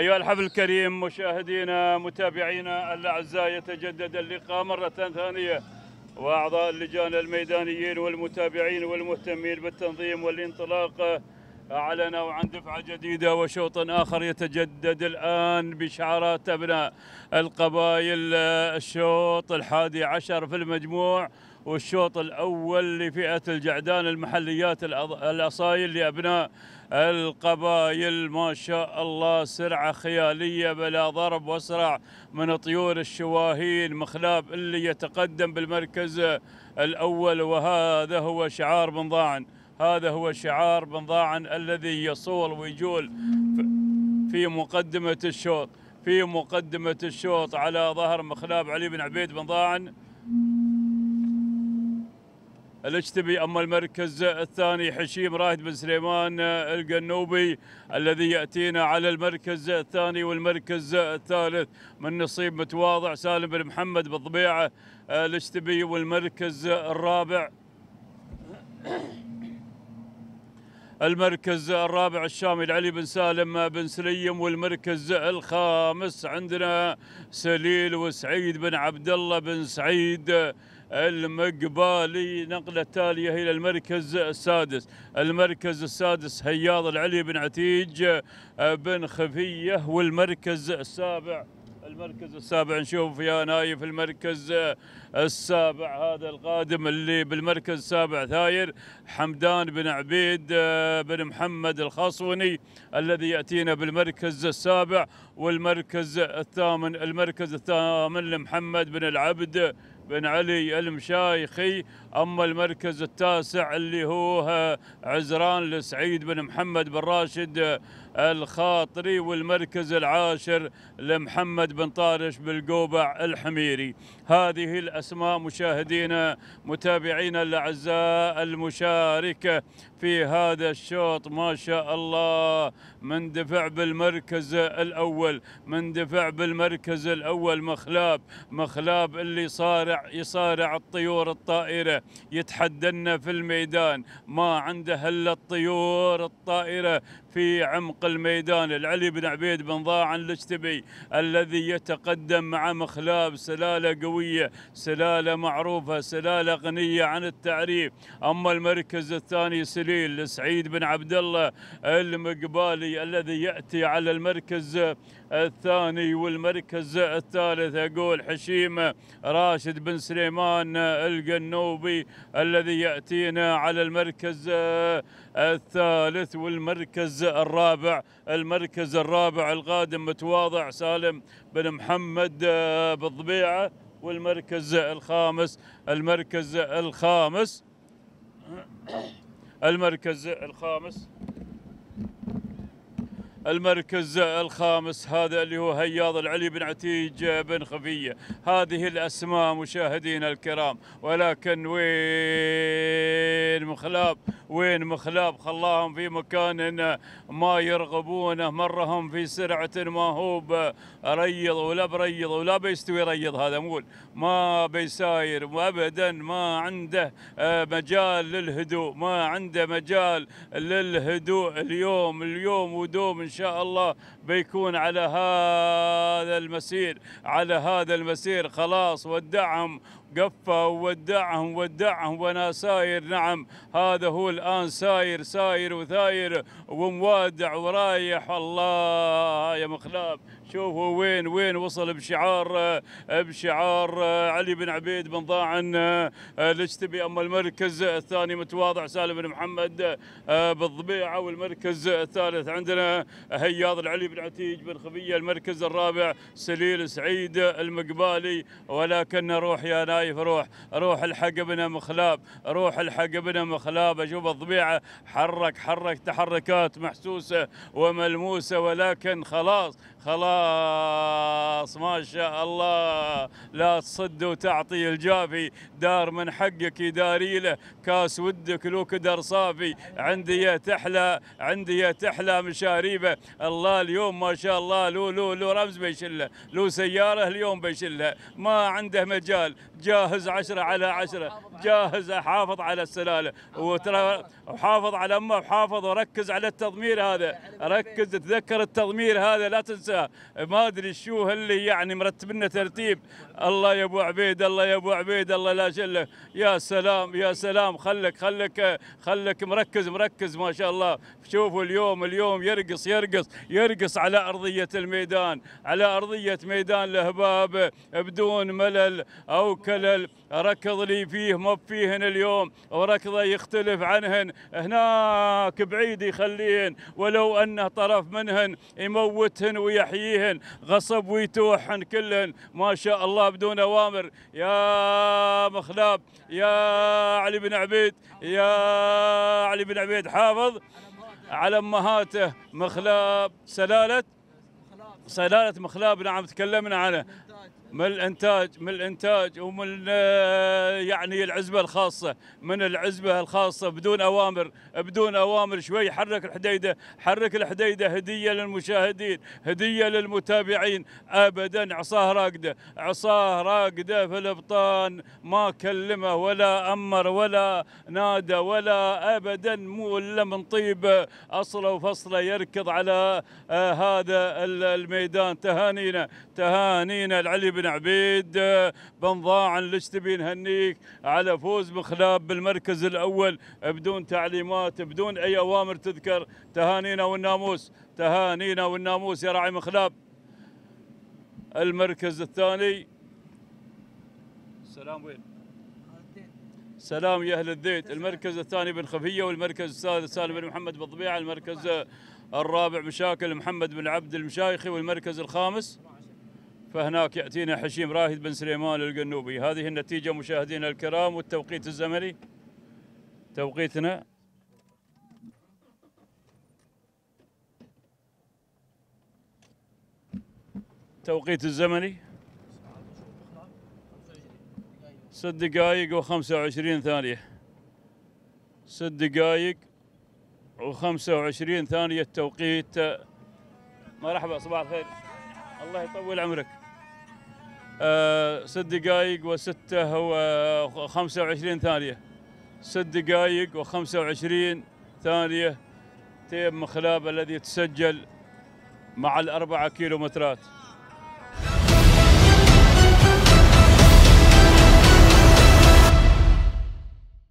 أيها الحفل الكريم مشاهدينا متابعينا الأعزاء يتجدد اللقاء مرة ثانية وأعضاء اللجان الميدانيين والمتابعين والمهتمين بالتنظيم والانطلاق أعلنوا عن دفعة جديدة وشوط آخر يتجدد الآن بشعارات أبناء القبائل الشوط الحادي عشر في المجموع والشوط الأول لفئة الجعدان المحليات الأصايل لأبناء القبائل ما شاء الله سرعة خيالية بلا ضرب واسرع من طيور الشواهين مخلاب اللي يتقدم بالمركز الأول وهذا هو شعار بن ضاعن هذا هو شعار بن ضاعن الذي يصول ويجول في مقدمة الشوط في مقدمة الشوط على ظهر مخلاب علي بن عبيد بن ضاعن الاجتبي أما المركز الثاني حشيم راهد بن سليمان القنوبي الذي يأتينا على المركز الثاني والمركز الثالث من نصيب متواضع سالم بن محمد بالطبيعة الاجتبي والمركز الرابع المركز الرابع الشامي العلي بن سالم بن سليم والمركز الخامس عندنا سليل وسعيد بن عبد الله بن سعيد المقبالي نقلة تالية إلى المركز السادس المركز السادس هياض العلي بن عتيج بن خفية والمركز السابع المركز السابع نشوف يا نايف المركز السابع هذا القادم اللي بالمركز السابع ثاير حمدان بن عبيد بن محمد الخصوني الذي ياتينا بالمركز السابع والمركز الثامن المركز الثامن لمحمد بن العبد بن علي المشايخي أما المركز التاسع اللي هو عزران لسعيد بن محمد بن راشد الخاطري والمركز العاشر لمحمد بن طارش بالقوبع الحميري هذه الأسماء مشاهدينا متابعينا الأعزاء المشاركة في هذا الشوط ما شاء الله مندفع بالمركز الأول مندفع بالمركز الأول مخلاب مخلاب اللي صارع يصارع الطيور الطائرة يتحدنا في الميدان ما عنده إلا الطيور الطائرة في عمق حق الميدان العلي بن عبيد بن ضاعن الاجتبي الذي يتقدم مع مخلاب سلالة قوية سلالة معروفة سلالة غنية عن التعريف أما المركز الثاني سليل سعيد بن عبد الله المقبالي الذي يأتي على المركز الثاني والمركز الثالث أقول حشيمة راشد بن سليمان القنوبي الذي يأتينا على المركز الثالث والمركز الرابع المركز الرابع القادم متواضع سالم بن محمد بالضبيعة والمركز الخامس المركز الخامس المركز الخامس المركز الخامس هذا اللي هو هياض العلي بن عتيج بن خفية هذه الأسماء مشاهدين الكرام ولكن وين مخلاب وين مخلاب خلاهم في مكان ما يرغبونه مرهم في سرعة ما هو ريض ولا بريض ولا بيستوي ريض هذا مول ما بيساير وابدا ما عنده مجال للهدوء ما عنده مجال للهدوء اليوم اليوم ودوم ان شاء الله بيكون على هذا المسير على هذا المسير خلاص والدعم قفه وودعهم وودعهم وانا ساير نعم هذا هو الان ساير ساير وثاير وموادع ورايح الله يا مخلاب شوفوا وين وين وصل بشعار بشعار علي بن عبيد بن ضاعن الاجتبي اما المركز الثاني متواضع سالم بن محمد آه، بالضبيعه والمركز الثالث عندنا هياض العلي بن عتيج بن خفيه المركز الرابع سليل سعيد المقبالي ولكن نروح يا نايم شايف روح روح الحق ابن مخلاب روح الحق ابن مخلاب اشوف الطبيعه حرك حرك تحركات محسوسه وملموسه ولكن خلاص خلاص ما شاء الله لا تصد وتعطي الجافي دار من حقك يداري له كاس ودك لو كدر صافي عندي يا تحلى عندي يا تحلى مشاريبه الله اليوم ما شاء الله لو لو لو رمز بيشله لو سياره اليوم بيشله ما عنده مجال جاهز عشرة على عشرة جاهز احافظ على السلاله وترى وحافظ على امه وحافظ وركز على التضمير هذا ركز تذكر التضمير هذا لا تنساه ما ادري شو اللي يعني مرتب لنا ترتيب الله يا ابو عبيد الله يا ابو عبيد الله لا شله يا سلام يا سلام خلك خلك خلك مركز مركز ما شاء الله شوفوا اليوم اليوم يرقص يرقص يرقص على ارضيه الميدان على ارضيه ميدان الهباب بدون ملل او كلل ركض لي فيه ما مب فيهن اليوم وركضه يختلف عنهن هناك بعيد يخليهن ولو أنه طرف منهن يموتهن ويحييهن غصب ويتوحن كلهن ما شاء الله بدون أوامر يا مخلاب يا علي بن عبيد يا علي بن عبيد حافظ على أمهاته مخلاب سلالة سلالة مخلاب نعم تكلمنا عنه من الانتاج من الانتاج ومن آه، يعني العزبه الخاصه من العزبه الخاصه بدون اوامر بدون اوامر شوي حرك الحديده حرك الحديده هديه للمشاهدين هديه للمتابعين ابدا عصاه راقده عصاه راقده في الابطان ما كلمه ولا امر ولا نادى ولا ابدا مو الا من طيب اصله وفصله يركض على آه، هذا الميدان تهانينا تهانينا العلي بن عبيد بن ضاعن تبي نهنيك على فوز مخلاب بالمركز الاول بدون تعليمات بدون اي اوامر تذكر تهانينا والناموس تهانينا والناموس يا راعي مخلاب المركز الثاني سلام وين سلام يا اهل الزيت المركز الثاني بن خفيه والمركز الثالث سالم بن محمد بالطبيعه المركز الرابع مشاكل محمد بن عبد المشايخي والمركز الخامس فهناك يأتينا حشيم راهد بن سليمان القنوبي هذه النتيجة مشاهدينا الكرام والتوقيت الزمني توقيتنا توقيت الزمني ست دقائق وخمسة وعشرين ثانية ست دقائق وخمسة وعشرين ثانية التوقيت مرحبا صباح الخير الله يطول عمرك آه، ست دقائق وستة وخمسة وعشرين ثانية ست دقائق وخمسة وعشرين ثانية تيم مخلاب الذي تسجل مع الأربعة كيلومترات